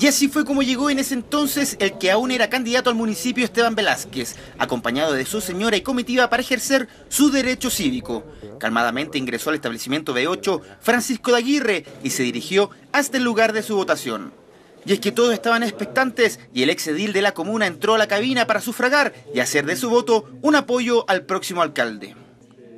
Y así fue como llegó en ese entonces el que aún era candidato al municipio Esteban Velázquez, acompañado de su señora y comitiva para ejercer su derecho cívico. Calmadamente ingresó al establecimiento B8 Francisco de Aguirre y se dirigió hasta el lugar de su votación. Y es que todos estaban expectantes y el exedil de la comuna entró a la cabina para sufragar y hacer de su voto un apoyo al próximo alcalde.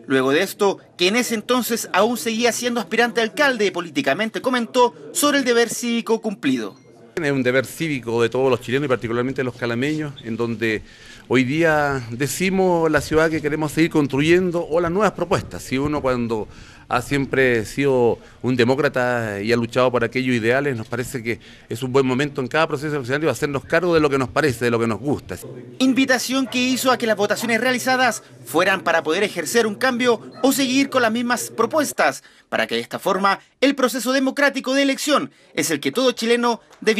Luego de esto, que en ese entonces aún seguía siendo aspirante alcalde políticamente, comentó sobre el deber cívico cumplido. Es un deber cívico de todos los chilenos y particularmente los calameños, en donde hoy día decimos la ciudad que queremos seguir construyendo o las nuevas propuestas. Si uno cuando ha siempre sido un demócrata y ha luchado por aquellos ideales, nos parece que es un buen momento en cada proceso eleccionario hacernos cargo de lo que nos parece, de lo que nos gusta. Invitación que hizo a que las votaciones realizadas fueran para poder ejercer un cambio o seguir con las mismas propuestas, para que de esta forma el proceso democrático de elección es el que todo chileno debía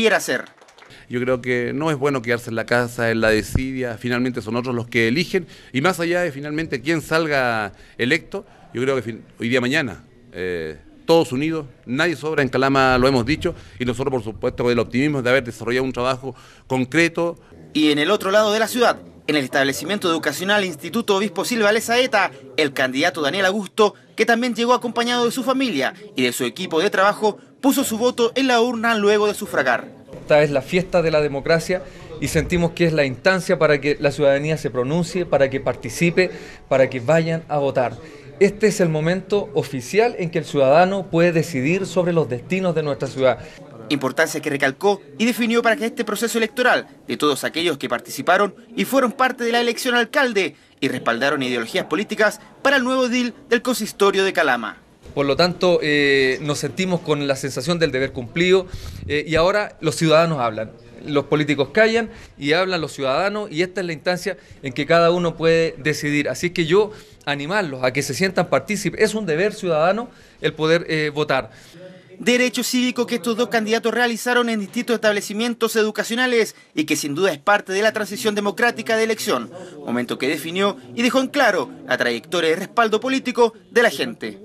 yo creo que no es bueno quedarse en la casa, en la desidia, finalmente son otros los que eligen, y más allá de finalmente quién salga electo, yo creo que hoy día mañana, eh, todos unidos, nadie sobra en Calama, lo hemos dicho, y nosotros por supuesto con el optimismo de haber desarrollado un trabajo concreto. Y en el otro lado de la ciudad, en el establecimiento educacional Instituto Obispo Silva Lezaeta, el candidato Daniel Augusto, que también llegó acompañado de su familia y de su equipo de trabajo, puso su voto en la urna luego de sufragar. Esta es la fiesta de la democracia y sentimos que es la instancia para que la ciudadanía se pronuncie, para que participe, para que vayan a votar. Este es el momento oficial en que el ciudadano puede decidir sobre los destinos de nuestra ciudad importancia que recalcó y definió para que este proceso electoral de todos aquellos que participaron y fueron parte de la elección alcalde y respaldaron ideologías políticas para el nuevo deal del consistorio de Calama. Por lo tanto, eh, nos sentimos con la sensación del deber cumplido eh, y ahora los ciudadanos hablan. Los políticos callan y hablan los ciudadanos y esta es la instancia en que cada uno puede decidir. Así que yo animarlos a que se sientan partícipes. Es un deber ciudadano el poder eh, votar derecho cívico que estos dos candidatos realizaron en distintos establecimientos educacionales y que sin duda es parte de la transición democrática de elección, momento que definió y dejó en claro la trayectoria de respaldo político de la gente.